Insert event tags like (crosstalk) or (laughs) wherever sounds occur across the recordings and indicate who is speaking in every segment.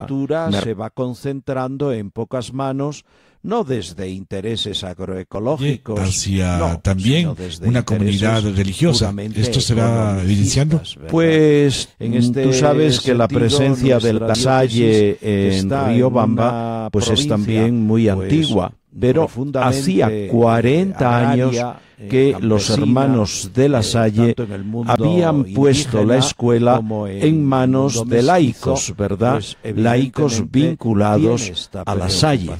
Speaker 1: Ah, se va concentrando en pocas manos, no desde intereses agroecológicos, hacia también una comunidad religiosa. Esto se va evidenciando. Pues mm, este tú sabes que la presencia del Casalle en Río pues es también muy pues, antigua. Pero hacía 40 años eh, que los hermanos de la eh, Salle habían puesto la escuela en manos de laicos, pues, ¿verdad? Laicos vinculados a la Salle.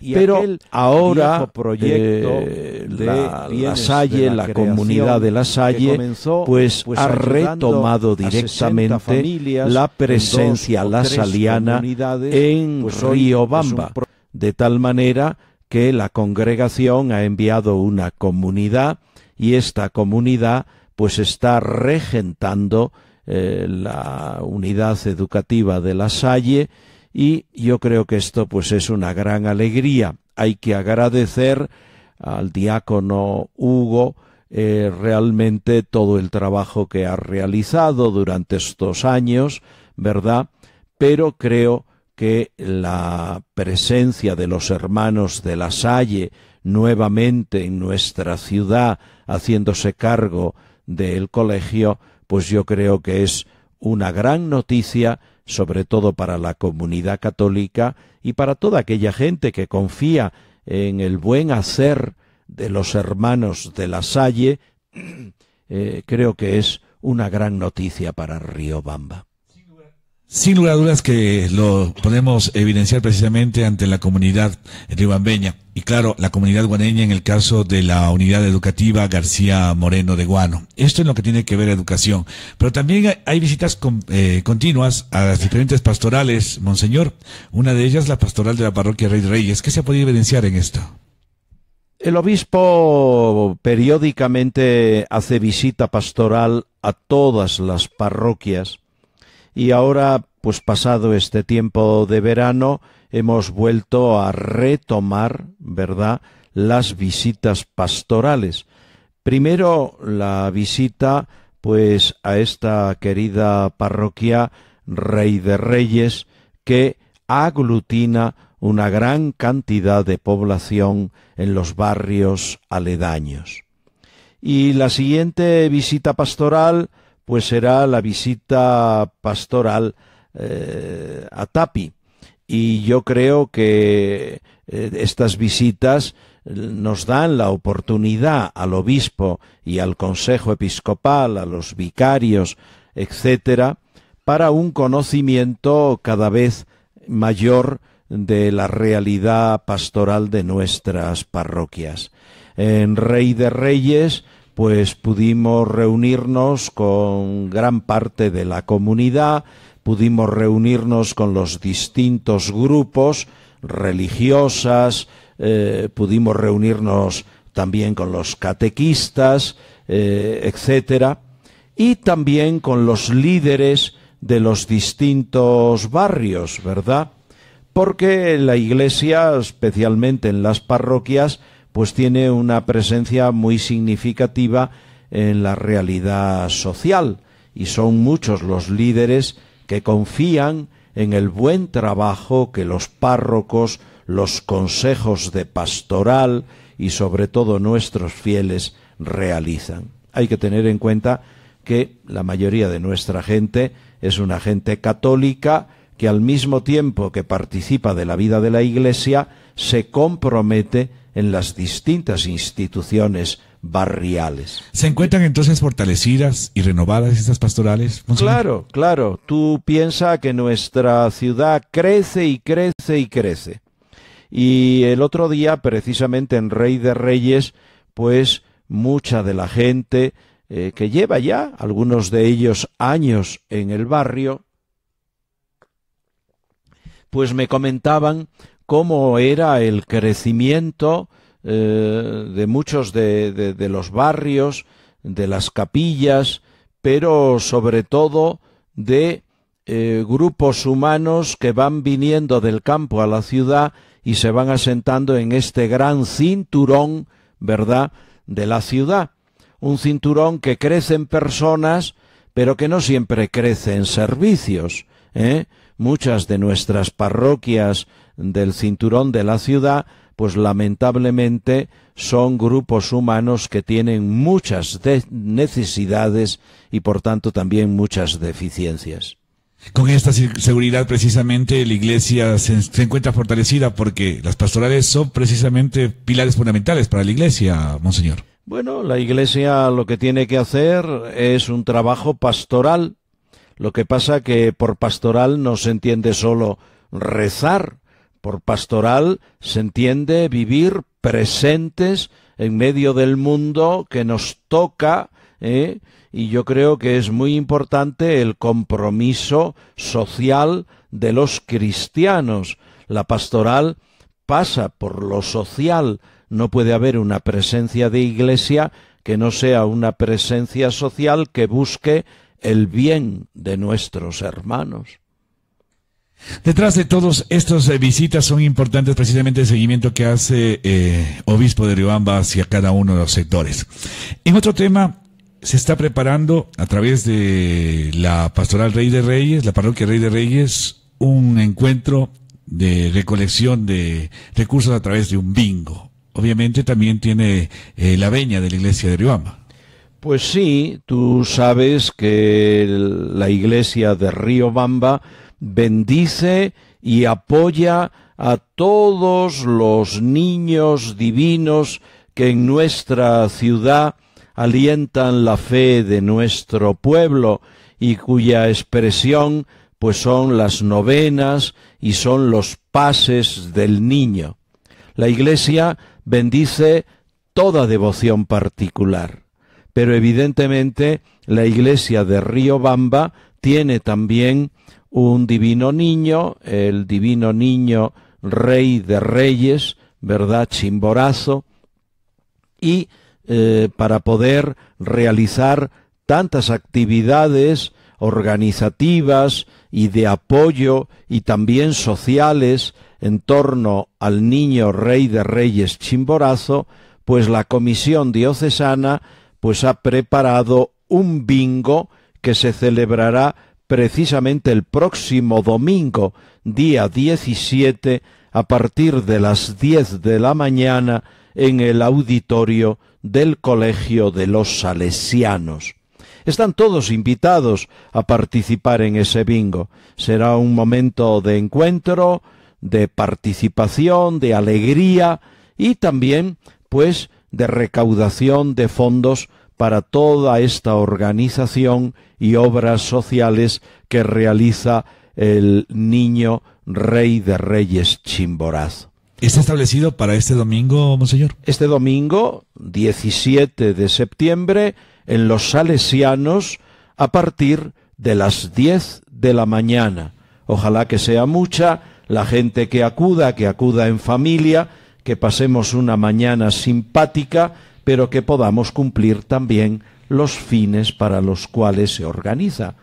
Speaker 1: Pero ahora proyecto eh, la, la, este Salle, la comunidad de la Salle, pues, pues ha retomado directamente la presencia lasaliana en pues, Riobamba, de tal manera que la congregación ha enviado una comunidad y esta comunidad pues está regentando eh, la unidad educativa de la Salle y yo creo que esto pues es una gran alegría. Hay que agradecer al diácono Hugo eh, realmente todo el trabajo que ha realizado durante estos años, ¿verdad? Pero creo que la presencia de los hermanos de la Salle nuevamente en nuestra ciudad haciéndose cargo del colegio, pues yo creo que es una gran noticia, sobre todo para la comunidad católica y para toda aquella gente que confía en el buen hacer de los hermanos de la Salle, (clears throat) eh, creo que es una gran noticia para Riobamba. Sin lugar a dudas que
Speaker 2: lo podemos evidenciar precisamente ante la comunidad ribambeña y claro, la comunidad guaneña en el caso de la unidad educativa García Moreno de Guano. Esto es lo que tiene que ver educación. Pero también hay visitas eh, continuas a las diferentes pastorales, Monseñor. Una de ellas, la pastoral de la parroquia Rey de Reyes. ¿Qué se ha podido evidenciar en esto?
Speaker 1: El obispo periódicamente hace visita pastoral a todas las parroquias y ahora, pues pasado este tiempo de verano, hemos vuelto a retomar, ¿verdad?, las visitas pastorales. Primero la visita, pues, a esta querida parroquia Rey de Reyes, que aglutina una gran cantidad de población en los barrios aledaños. Y la siguiente visita pastoral, pues será la visita pastoral eh, a Tapi. Y yo creo que eh, estas visitas eh, nos dan la oportunidad al obispo y al consejo episcopal, a los vicarios, etcétera, para un conocimiento cada vez mayor de la realidad pastoral de nuestras parroquias. En Rey de Reyes pues pudimos reunirnos con gran parte de la comunidad, pudimos reunirnos con los distintos grupos religiosas, eh, pudimos reunirnos también con los catequistas, eh, etcétera, y también con los líderes de los distintos barrios, ¿verdad? Porque la iglesia, especialmente en las parroquias, pues tiene una presencia muy significativa en la realidad social y son muchos los líderes que confían en el buen trabajo que los párrocos, los consejos de pastoral y sobre todo nuestros fieles realizan. Hay que tener en cuenta que la mayoría de nuestra gente es una gente católica que al mismo tiempo que participa de la vida de la Iglesia se compromete en las distintas instituciones barriales.
Speaker 2: ¿Se encuentran entonces fortalecidas y renovadas estas pastorales?
Speaker 1: Claro, claro. Tú piensas que nuestra ciudad crece y crece y crece. Y el otro día, precisamente en Rey de Reyes, pues mucha de la gente eh, que lleva ya, algunos de ellos años en el barrio, pues me comentaban cómo era el crecimiento eh, de muchos de, los barrios, de las capillas, pero sobre todo de eh, grupos humanos que van viniendo del campo a la ciudad y se van asentando en este gran cinturón, ¿verdad?, de la ciudad. Un cinturón que crece en personas, pero que no siempre crece en servicios. ¿eh? Muchas de nuestras parroquias del cinturón de la ciudad, pues lamentablemente son grupos humanos que tienen muchas necesidades y por tanto también muchas deficiencias.
Speaker 2: Con esta seguridad precisamente la iglesia se, encuentra fortalecida porque las pastorales son precisamente pilares fundamentales para la iglesia, monseñor.
Speaker 1: Bueno, la iglesia lo que tiene que hacer es un trabajo pastoral. Lo que pasa que por pastoral no se entiende solo rezar, por pastoral se entiende vivir presentes en medio del mundo que nos toca ¿eh? y yo creo que es muy importante el compromiso social de los cristianos. La pastoral pasa por lo social. No puede haber una presencia de iglesia que no sea una presencia social que busque el bien de nuestros hermanos. Detrás
Speaker 2: de todos estos eh, visitas son importantes precisamente el seguimiento que hace eh, Obispo de Riobamba hacia cada uno de los sectores. En otro tema, se está preparando a través de la Pastoral Rey de Reyes, la Parroquia Rey de Reyes, un encuentro de recolección de recursos a través de un bingo. Obviamente también tiene eh, la veña de la iglesia de Riobamba.
Speaker 1: Pues sí, tú sabes que la iglesia de Riobamba bendice y apoya a todos los niños divinos que en nuestra ciudad alientan la fe de nuestro pueblo y cuya expresión pues son las novenas y son los pases del niño. La Iglesia bendice toda devoción particular, pero evidentemente la Iglesia de Río Bamba tiene también un divino niño, el divino niño rey de reyes, ¿verdad? Chimborazo, y eh, para poder realizar tantas actividades organizativas y de apoyo y también sociales en torno al niño rey de reyes Chimborazo, pues la comisión diocesana pues ha preparado un bingo que se celebrará precisamente el próximo domingo, día 17, a partir de las 10 de la mañana, en el auditorio del Colegio de los Salesianos. Están todos invitados a participar en ese bingo. Será un momento de encuentro, de participación, de alegría y también, pues, de recaudación de fondos para toda esta organización y obras sociales que realiza el niño rey de reyes Chimboraz. ¿Está establecido para este domingo, monseñor? Este domingo, 17 de septiembre, en los salesianos, a partir de las 10 de la mañana. Ojalá que sea mucha la gente que acuda, que acuda en familia, que pasemos una mañana simpática pero que podamos cumplir también los fines para los cuales se organiza.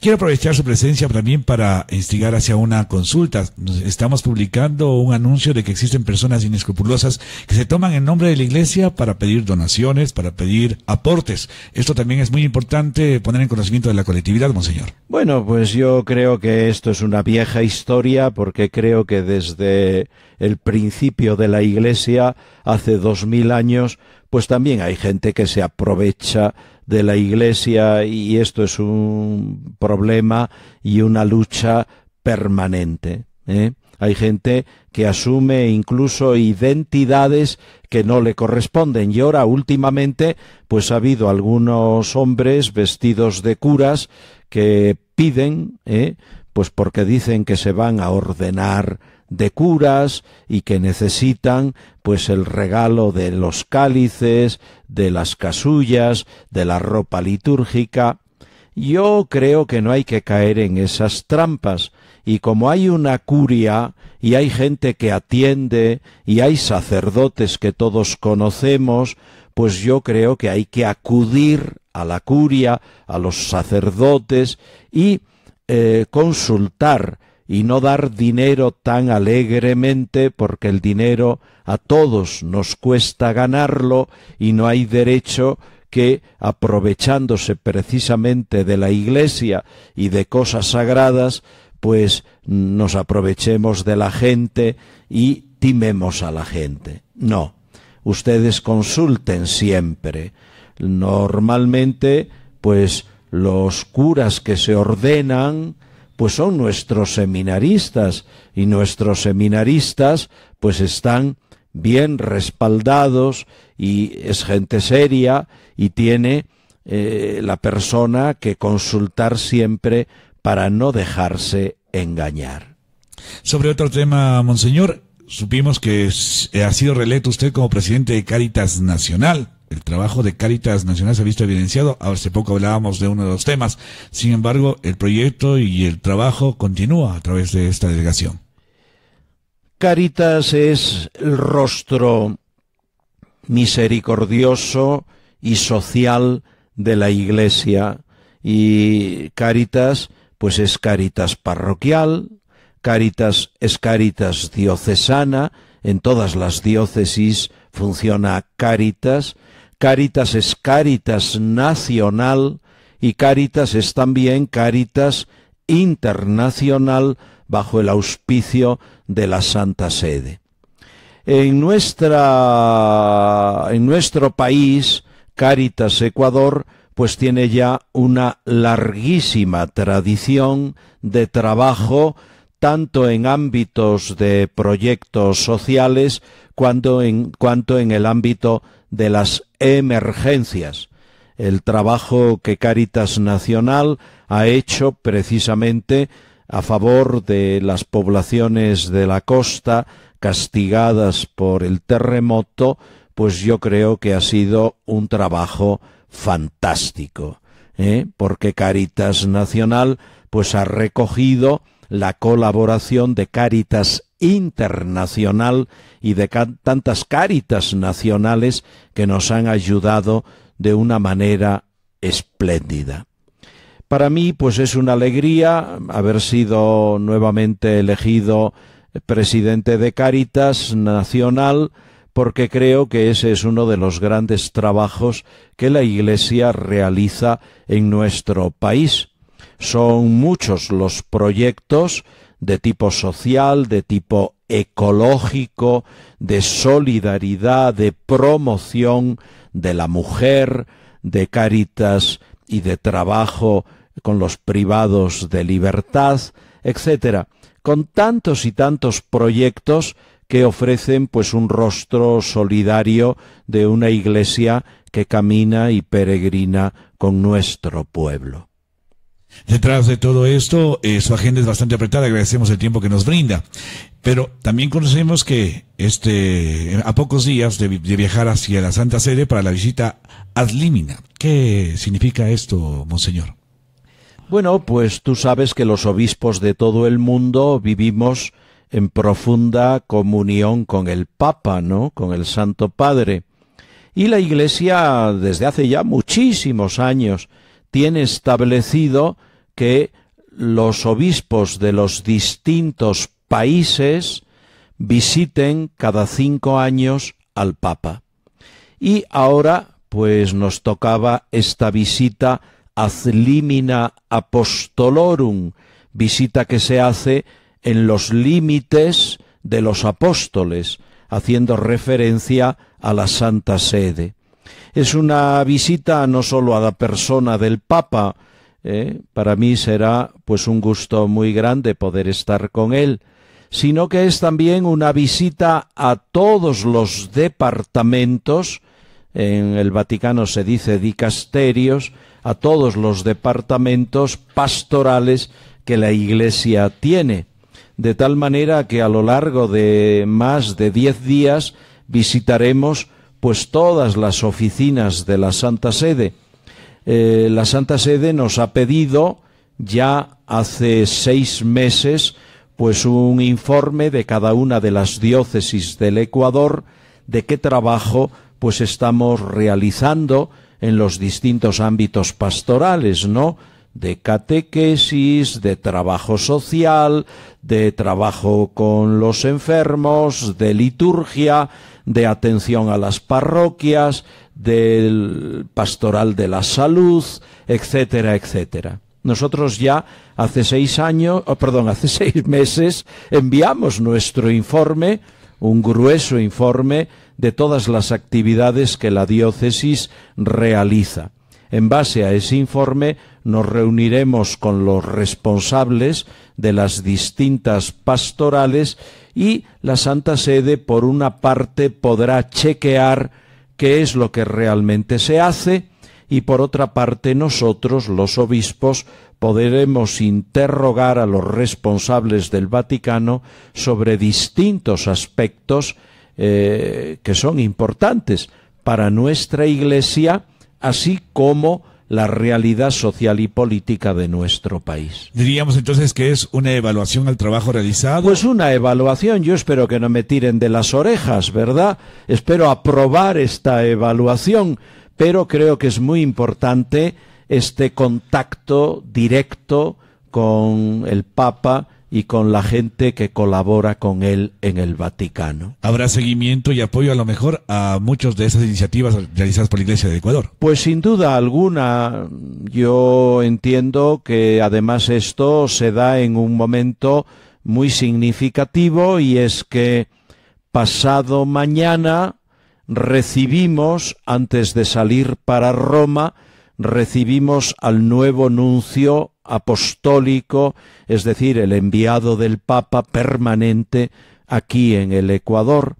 Speaker 2: Quiero aprovechar su presencia también para instigar hacia una consulta. Estamos publicando un anuncio de que existen personas inescrupulosas que se toman en nombre de la iglesia para pedir donaciones, para pedir aportes. Esto también es muy importante poner en conocimiento de la colectividad, monseñor.
Speaker 1: Bueno, pues yo creo que esto es una vieja historia porque creo que desde el principio de la iglesia, hace dos mil años, pues también hay gente que se aprovecha de la Iglesia y esto es un problema y una lucha permanente. ¿eh? Hay gente que asume incluso identidades que no le corresponden. Y ahora últimamente, pues ha habido algunos hombres vestidos de curas que piden ¿eh? Pues porque dicen que se van a ordenar de curas y que necesitan pues el regalo de los cálices, de las casullas, de la ropa litúrgica. Yo creo que no hay que caer en esas trampas, y como hay una curia, y hay gente que atiende, y hay sacerdotes que todos conocemos, pues yo creo que hay que acudir a la curia, a los sacerdotes, y eh, consultar y no dar dinero tan alegremente porque el dinero a todos nos cuesta ganarlo y no hay derecho que, aprovechándose precisamente de la Iglesia y de cosas sagradas, pues nos aprovechemos de la gente y timemos a la gente. No, ustedes consulten siempre. Normalmente, pues los curas que se ordenan, pues son nuestros seminaristas y nuestros seminaristas pues están bien respaldados y es gente seria y tiene eh, la persona que consultar siempre para no dejarse engañar.
Speaker 2: Sobre otro tema, monseñor, supimos que ha sido reelecto usted como presidente de Cáritas Nacional. El trabajo de Cáritas Nacional se ha visto evidenciado. Hace poco hablábamos de uno de los temas. Sin embargo, el proyecto y el trabajo continúa a través de esta delegación.
Speaker 1: Cáritas es el rostro misericordioso y social de la Iglesia y Cáritas pues es Caritas parroquial, Cáritas es Cáritas diocesana, en todas las diócesis funciona Cáritas, Caritas es Caritas Nacional y Caritas es también Caritas Internacional bajo el auspicio de la Santa Sede. En, nuestra, en nuestro país, Caritas Ecuador, pues tiene ya una larguísima tradición de trabajo tanto en ámbitos de proyectos sociales cuanto en, cuanto en el ámbito de las emergencias. El trabajo que Caritas Nacional ha hecho precisamente a favor de las poblaciones de la costa castigadas por el terremoto, pues yo creo que ha sido un trabajo fantástico, ¿eh? porque Caritas Nacional pues ha recogido la colaboración de Caritas internacional y de tantas cáritas nacionales que nos han ayudado de una manera espléndida. Para mí, pues es una alegría haber sido nuevamente elegido presidente de Cáritas Nacional, porque creo que ese es uno de los grandes trabajos que la Iglesia realiza en nuestro país. Son muchos los proyectos de tipo social, de tipo ecológico, de solidaridad, de promoción de la mujer, de caritas y de trabajo con los privados de libertad, etcétera, con tantos y tantos proyectos que ofrecen pues un rostro solidario de una iglesia que camina y peregrina con nuestro pueblo.
Speaker 2: Detrás de todo esto, eh, su agenda es bastante apretada, agradecemos el tiempo que nos brinda. Pero también conocemos que este, a pocos días de, de viajar hacia la Santa Sede para la visita ad limina. ¿Qué significa esto, Monseñor?
Speaker 1: Bueno, pues tú sabes que los obispos de todo el mundo vivimos en profunda comunión con el Papa, ¿no? Con el Santo Padre. Y la Iglesia, desde hace ya muchísimos años, tiene establecido que los obispos de los distintos países visiten cada cinco años al Papa. Y ahora, pues nos tocaba esta visita ad limina apostolorum, visita que se hace en los límites de los apóstoles, haciendo referencia a la Santa Sede. Es una visita no sólo a la persona del Papa, ¿eh? para mí será pues un gusto muy grande poder estar con él, sino que es también una visita a todos los departamentos, en el Vaticano se dice dicasterios, a todos los departamentos pastorales que la Iglesia tiene, de tal manera que a lo largo de más de diez días visitaremos pues todas las oficinas de la Santa Sede, eh, la Santa Sede nos ha pedido ya hace seis meses pues un informe de cada una de las diócesis del Ecuador de qué trabajo pues estamos realizando en los distintos ámbitos pastorales, ¿no? de catequesis, de trabajo social, de trabajo con los enfermos, de liturgia, de atención a las parroquias, del pastoral de la salud, etcétera, etcétera. Nosotros ya hace seis años, oh, perdón, (laughs) hace seis meses enviamos nuestro informe, un grueso informe de todas las actividades que la diócesis realiza. En base a ese informe nos reuniremos con los responsables de las distintas pastorales y la Santa Sede, por una parte, podrá chequear qué es lo que realmente se hace y por otra parte nosotros, los obispos, podremos interrogar a los responsables del Vaticano sobre distintos aspectos eh, que son importantes para nuestra Iglesia, así como la realidad social y política de nuestro país. Diríamos entonces que es una evaluación al trabajo realizado. Pues una evaluación, yo espero que no me tiren de las orejas, ¿verdad? Espero aprobar esta evaluación, pero creo que es muy importante este contacto directo con el Papa, y con la gente que colabora con él en el Vaticano.
Speaker 2: ¿Habrá seguimiento y apoyo a lo mejor a muchas de esas iniciativas realizadas por la Iglesia de Ecuador?
Speaker 1: Pues sin duda alguna. Yo entiendo que además esto se da en un momento muy significativo y es que pasado mañana recibimos, antes de salir para Roma, recibimos al nuevo nuncio apostólico, es decir, el enviado del Papa permanente aquí en el Ecuador.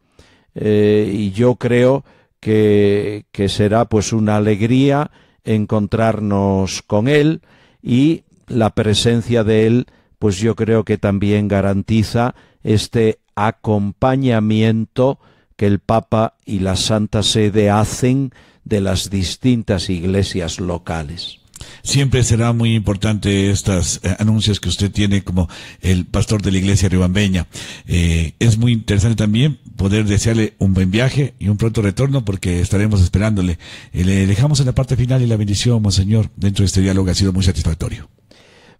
Speaker 1: Eh, y yo creo que, que será pues una alegría encontrarnos con él y la presencia de él pues yo creo que también garantiza este acompañamiento que el Papa y la Santa Sede hacen de las distintas iglesias locales. Siempre
Speaker 2: será muy importante estas eh, anuncios que usted tiene como el pastor de la iglesia ribambeña. Eh, es muy interesante también poder desearle un buen viaje y un pronto retorno porque estaremos esperándole. Eh, le dejamos en la parte final y la bendición, Monseñor, dentro de este diálogo ha sido muy satisfactorio.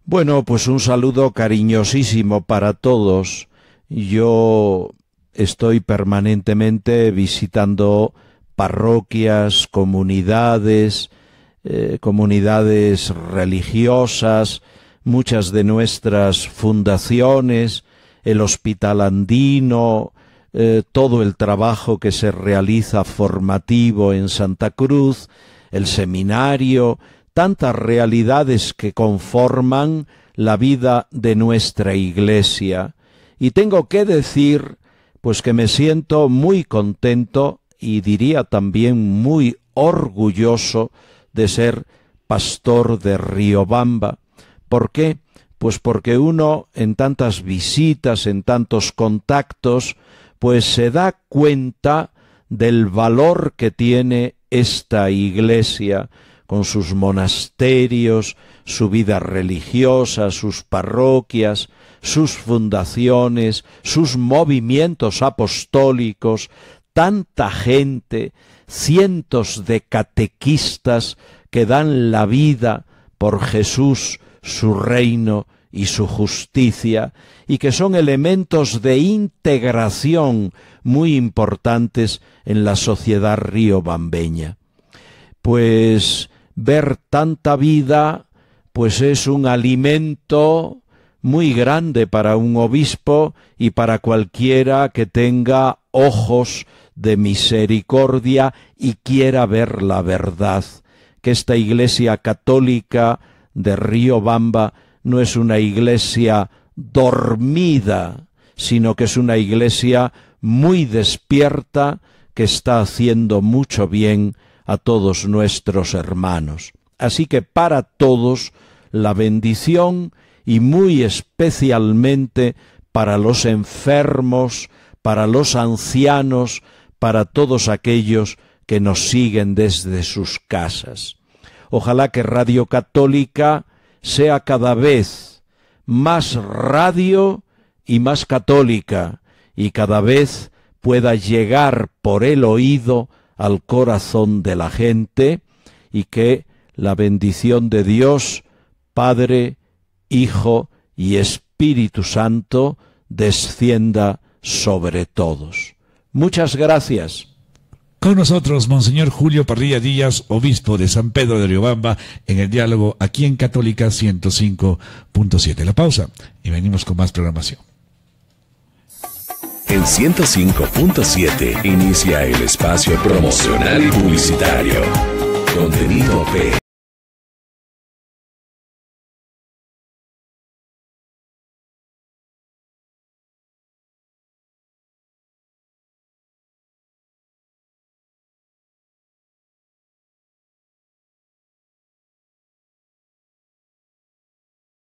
Speaker 1: Bueno, pues un saludo cariñosísimo para todos. Yo estoy permanentemente visitando parroquias, comunidades, eh, comunidades religiosas, muchas de nuestras fundaciones, el hospital andino, eh, todo el trabajo que se realiza formativo en Santa Cruz, el seminario, tantas realidades que conforman la vida de nuestra Iglesia. Y tengo que decir, pues que me siento muy contento y diría también muy orgulloso de ser pastor de Riobamba. ¿Por qué? Pues porque uno en tantas visitas, en tantos contactos, pues se da cuenta del valor que tiene esta iglesia, con sus monasterios, su vida religiosa, sus parroquias, sus fundaciones, sus movimientos apostólicos, tanta gente cientos de catequistas que dan la vida por Jesús, su reino y su justicia, y que son elementos de integración muy importantes en la sociedad riobambeña. Pues ver tanta vida, pues es un alimento muy grande para un obispo y para cualquiera que tenga ojos de misericordia y quiera ver la verdad, que esta Iglesia católica de Río Bamba no es una iglesia dormida, sino que es una iglesia muy despierta que está haciendo mucho bien a todos nuestros hermanos. Así que para todos la bendición y muy especialmente para los enfermos, para los ancianos, para todos aquellos que nos siguen desde sus casas. Ojalá que Radio Católica sea cada vez más radio y más católica y cada vez pueda llegar por el oído al corazón de la gente y que la bendición de Dios, Padre, Hijo y Espíritu Santo descienda sobre todos. Muchas gracias. Con
Speaker 2: nosotros, Monseñor Julio Parrilla Díaz, obispo de San Pedro de Riobamba, en el diálogo aquí en Católica 105.7. La pausa y venimos con más programación. En 105.7 inicia el espacio promocional y publicitario. Contenido P.